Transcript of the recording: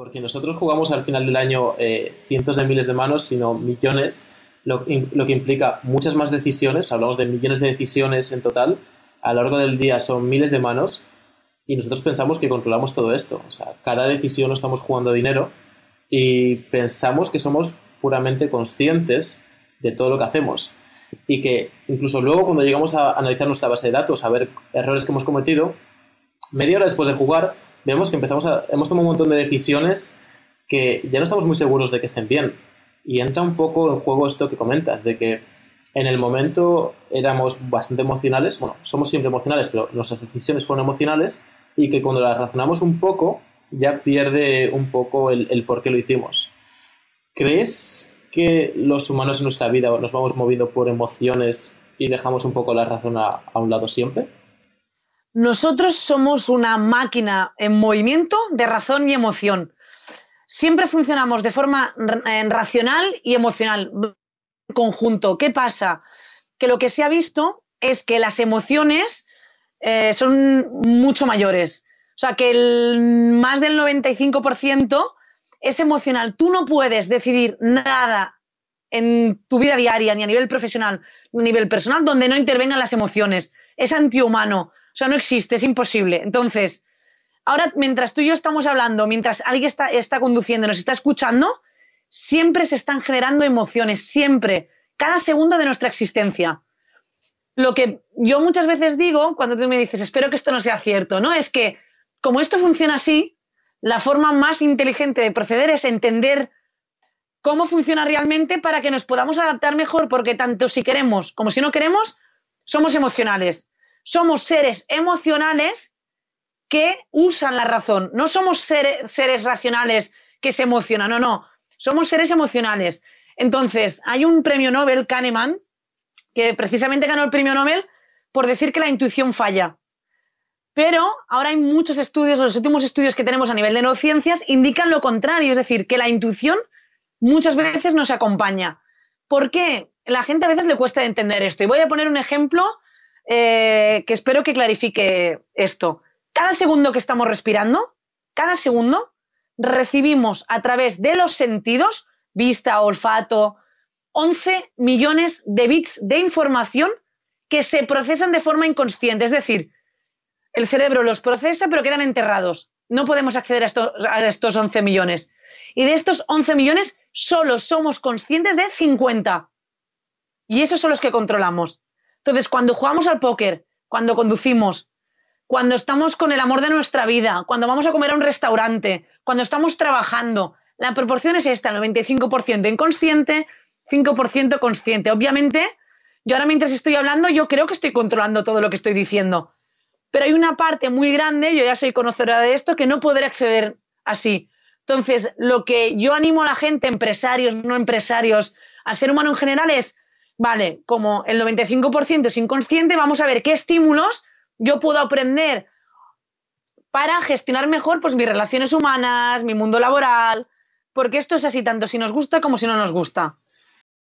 porque nosotros jugamos al final del año eh, cientos de miles de manos, sino millones, lo, que implica muchas más decisiones, hablamos de millones de decisiones en total, a lo largo del día son miles de manos y nosotros pensamos que controlamos todo esto, cada decisión no estamos jugando dinero y pensamos que somos puramente conscientes de todo lo que hacemos y que incluso luego cuando llegamos a analizar nuestra base de datos, a ver errores que hemos cometido, media hora después de jugar, vemos que empezamos a, hemos tomado un montón de decisiones que ya no estamos muy seguros de que estén bien. Y entra un poco en juego esto que comentas, de que en el momento éramos bastante emocionales, bueno, somos siempre emocionales, pero nuestras decisiones fueron emocionales y que cuando las razonamos un poco ya pierde un poco el, por qué lo hicimos. ¿Crees que los humanos en nuestra vida nos vamos moviendo por emociones y dejamos un poco la razón a un lado siempre? Nosotros somos una máquina en movimiento de razón y emoción. Siempre funcionamos de forma eh, racional y emocional, conjunto. ¿Qué pasa? Que lo que se ha visto es que las emociones eh, son mucho mayores. O sea, que el, más del 95% es emocional. Tú no puedes decidir nada en tu vida diaria, ni a nivel profesional, ni a nivel personal, donde no intervengan las emociones. Es antihumano o sea, no existe, es imposible. Entonces, ahora mientras tú y yo estamos hablando, mientras alguien está, está conduciendo, nos está escuchando, siempre se están generando emociones, siempre, cada segundo de nuestra existencia. Lo que yo muchas veces digo cuando tú me dices, espero que esto no sea cierto, ¿no? Es que como esto funciona así, la forma más inteligente de proceder es entender cómo funciona realmente para que nos podamos adaptar mejor, porque tanto si queremos como si no queremos, somos emocionales somos seres emocionales que usan la razón. No somos seres, racionales que se emocionan, no, no. Somos seres emocionales. Entonces, hay un premio Nobel, Kahneman, que precisamente ganó el premio Nobel por decir que la intuición falla. Pero ahora hay muchos estudios, los últimos estudios que tenemos a nivel de neurociencias indican lo contrario, es decir, que la intuición muchas veces nos acompaña. ¿Por qué? La gente a veces le cuesta entender esto. Y voy a poner un ejemplo eh, que espero que clarifique esto. Cada segundo que estamos respirando, cada segundo, recibimos a través de los sentidos, vista, olfato, 11 millones de bits de información que se procesan de forma inconsciente. Es decir, el cerebro los procesa pero quedan enterrados. No podemos acceder a estos, a estos 11 millones. Y de estos 11 millones solo somos conscientes de 50. Y esos son los que controlamos. Entonces, cuando jugamos al póker, cuando conducimos, cuando estamos con el amor de nuestra vida, cuando vamos a comer a un restaurante, cuando estamos trabajando, la proporción es esta, 95% inconsciente, 5% consciente. Obviamente, yo ahora mientras estoy hablando, yo creo que estoy controlando todo lo que estoy diciendo. Pero hay una parte muy grande, yo ya soy conocedora de esto, que no poder acceder así. Entonces, lo que yo animo a la gente, empresarios, no empresarios, al ser humano en general, es vale, como el 95% es inconsciente, vamos a ver qué estímulos yo puedo aprender para gestionar mejor pues, mis relaciones humanas, mi mundo laboral, porque esto es así tanto si nos gusta como si no nos gusta.